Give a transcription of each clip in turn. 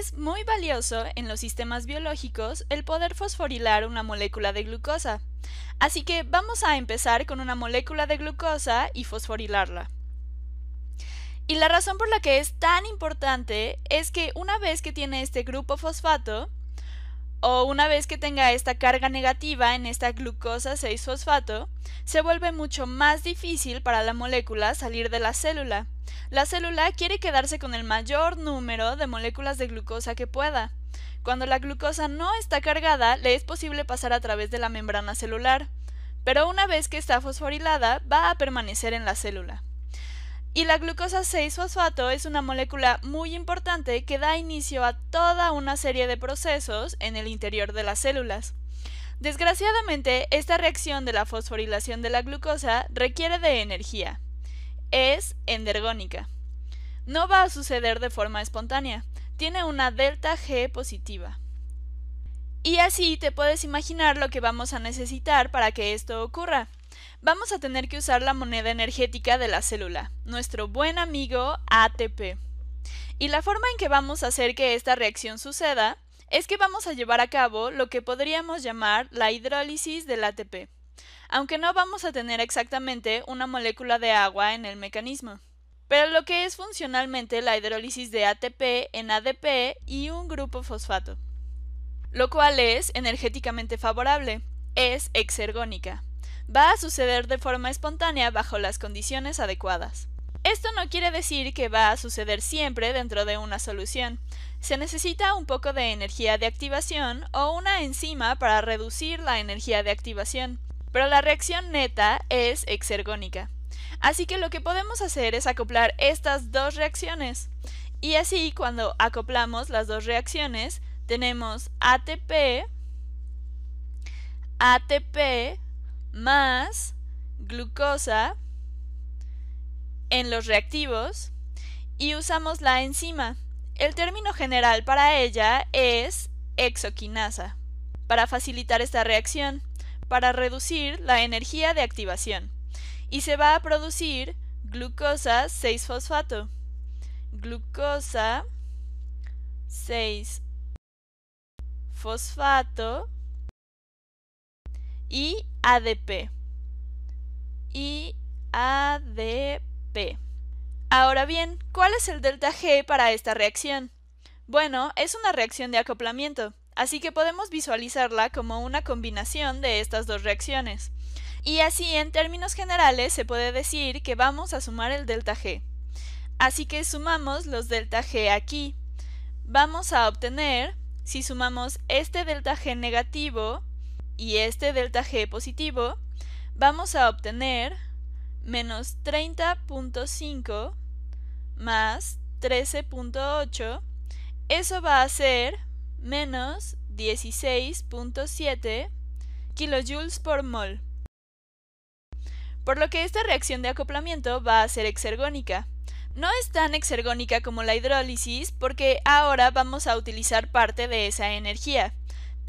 Es muy valioso en los sistemas biológicos el poder fosforilar una molécula de glucosa. Así que vamos a empezar con una molécula de glucosa y fosforilarla. Y la razón por la que es tan importante es que una vez que tiene este grupo fosfato, o una vez que tenga esta carga negativa en esta glucosa 6-fosfato, se vuelve mucho más difícil para la molécula salir de la célula. La célula quiere quedarse con el mayor número de moléculas de glucosa que pueda. Cuando la glucosa no está cargada, le es posible pasar a través de la membrana celular, pero una vez que está fosforilada, va a permanecer en la célula. Y la glucosa 6-fosfato es una molécula muy importante que da inicio a toda una serie de procesos en el interior de las células. Desgraciadamente, esta reacción de la fosforilación de la glucosa requiere de energía. Es endergónica. No va a suceder de forma espontánea. Tiene una delta G positiva. Y así te puedes imaginar lo que vamos a necesitar para que esto ocurra. Vamos a tener que usar la moneda energética de la célula, nuestro buen amigo ATP. Y la forma en que vamos a hacer que esta reacción suceda es que vamos a llevar a cabo lo que podríamos llamar la hidrólisis del ATP, aunque no vamos a tener exactamente una molécula de agua en el mecanismo. Pero lo que es funcionalmente la hidrólisis de ATP en ADP y un grupo fosfato, lo cual es energéticamente favorable, es exergónica va a suceder de forma espontánea bajo las condiciones adecuadas. Esto no quiere decir que va a suceder siempre dentro de una solución. Se necesita un poco de energía de activación o una enzima para reducir la energía de activación, pero la reacción neta es exergónica. Así que lo que podemos hacer es acoplar estas dos reacciones. Y así cuando acoplamos las dos reacciones, tenemos ATP, ATP más glucosa en los reactivos y usamos la enzima. El término general para ella es exoquinasa, para facilitar esta reacción, para reducir la energía de activación. Y se va a producir glucosa 6-fosfato. Glucosa 6-fosfato y ADP. Y ADP. Ahora bien, ¿cuál es el delta G para esta reacción? Bueno, es una reacción de acoplamiento, así que podemos visualizarla como una combinación de estas dos reacciones. Y así, en términos generales, se puede decir que vamos a sumar el delta G. Así que sumamos los delta G aquí. Vamos a obtener, si sumamos este delta G negativo y este delta G positivo, vamos a obtener menos 30.5 más 13.8, eso va a ser menos 16.7 kilojoules por mol. Por lo que esta reacción de acoplamiento va a ser exergónica. No es tan exergónica como la hidrólisis porque ahora vamos a utilizar parte de esa energía.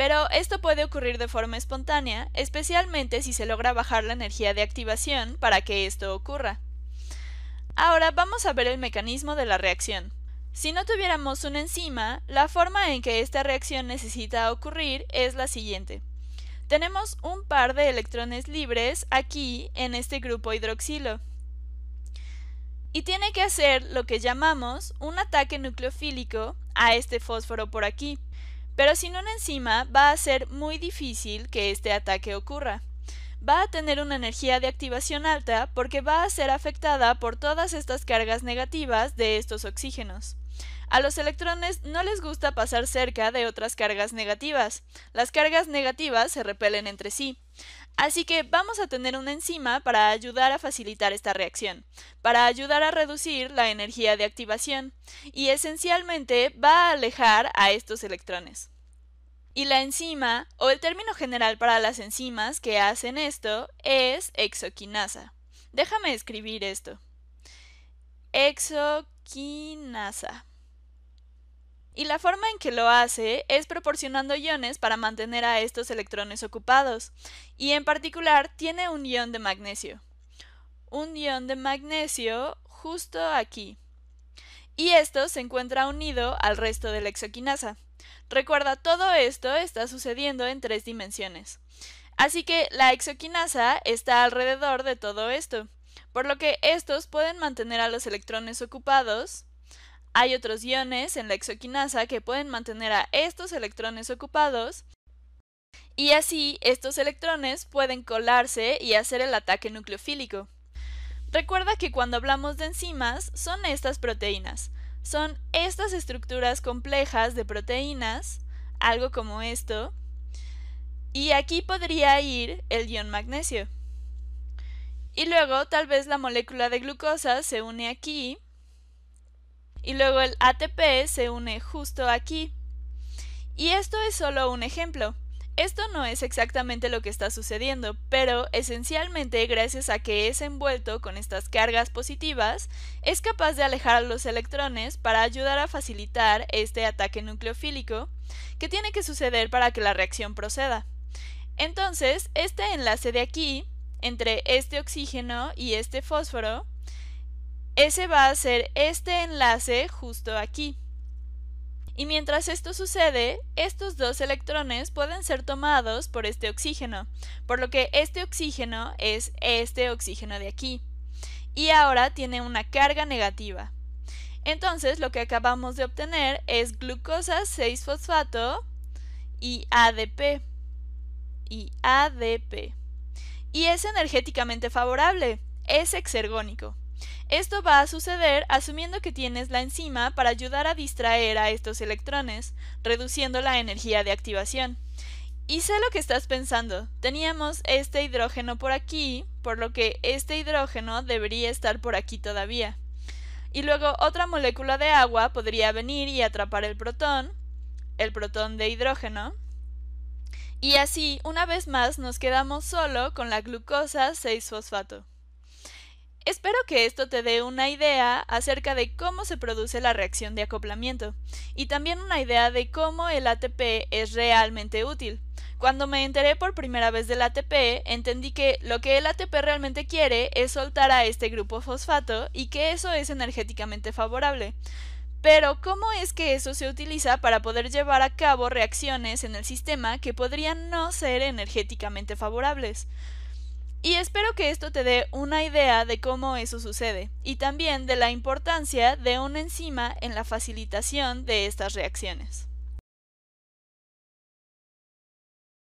Pero esto puede ocurrir de forma espontánea, especialmente si se logra bajar la energía de activación para que esto ocurra. Ahora vamos a ver el mecanismo de la reacción. Si no tuviéramos una enzima, la forma en que esta reacción necesita ocurrir es la siguiente. Tenemos un par de electrones libres aquí en este grupo hidroxilo. Y tiene que hacer lo que llamamos un ataque nucleofílico a este fósforo por aquí. Pero sin una enzima va a ser muy difícil que este ataque ocurra. Va a tener una energía de activación alta porque va a ser afectada por todas estas cargas negativas de estos oxígenos. A los electrones no les gusta pasar cerca de otras cargas negativas. Las cargas negativas se repelen entre sí. Así que vamos a tener una enzima para ayudar a facilitar esta reacción, para ayudar a reducir la energía de activación y esencialmente va a alejar a estos electrones. Y la enzima, o el término general para las enzimas que hacen esto, es exoquinasa. Déjame escribir esto. Exoquinasa. Y la forma en que lo hace es proporcionando iones para mantener a estos electrones ocupados, y en particular tiene un ion de magnesio. Un ion de magnesio justo aquí. Y esto se encuentra unido al resto de la exoquinasa. Recuerda, todo esto está sucediendo en tres dimensiones. Así que la exoquinasa está alrededor de todo esto, por lo que estos pueden mantener a los electrones ocupados hay otros iones en la exoquinasa que pueden mantener a estos electrones ocupados y así estos electrones pueden colarse y hacer el ataque nucleofílico. Recuerda que cuando hablamos de enzimas son estas proteínas, son estas estructuras complejas de proteínas, algo como esto, y aquí podría ir el ion magnesio. Y luego tal vez la molécula de glucosa se une aquí y luego el ATP se une justo aquí. Y esto es solo un ejemplo. Esto no es exactamente lo que está sucediendo, pero esencialmente gracias a que es envuelto con estas cargas positivas, es capaz de alejar los electrones para ayudar a facilitar este ataque nucleofílico que tiene que suceder para que la reacción proceda. Entonces, este enlace de aquí, entre este oxígeno y este fósforo, ese va a ser este enlace justo aquí. Y mientras esto sucede, estos dos electrones pueden ser tomados por este oxígeno, por lo que este oxígeno es este oxígeno de aquí. Y ahora tiene una carga negativa. Entonces lo que acabamos de obtener es glucosa 6-fosfato y ADP. Y ADP. Y es energéticamente favorable, es exergónico. Esto va a suceder asumiendo que tienes la enzima para ayudar a distraer a estos electrones, reduciendo la energía de activación. Y sé lo que estás pensando. Teníamos este hidrógeno por aquí, por lo que este hidrógeno debería estar por aquí todavía. Y luego otra molécula de agua podría venir y atrapar el protón, el protón de hidrógeno. Y así, una vez más, nos quedamos solo con la glucosa 6-fosfato. Espero que esto te dé una idea acerca de cómo se produce la reacción de acoplamiento y también una idea de cómo el ATP es realmente útil. Cuando me enteré por primera vez del ATP, entendí que lo que el ATP realmente quiere es soltar a este grupo fosfato y que eso es energéticamente favorable. Pero, ¿cómo es que eso se utiliza para poder llevar a cabo reacciones en el sistema que podrían no ser energéticamente favorables? Y espero que esto te dé una idea de cómo eso sucede y también de la importancia de una enzima en la facilitación de estas reacciones.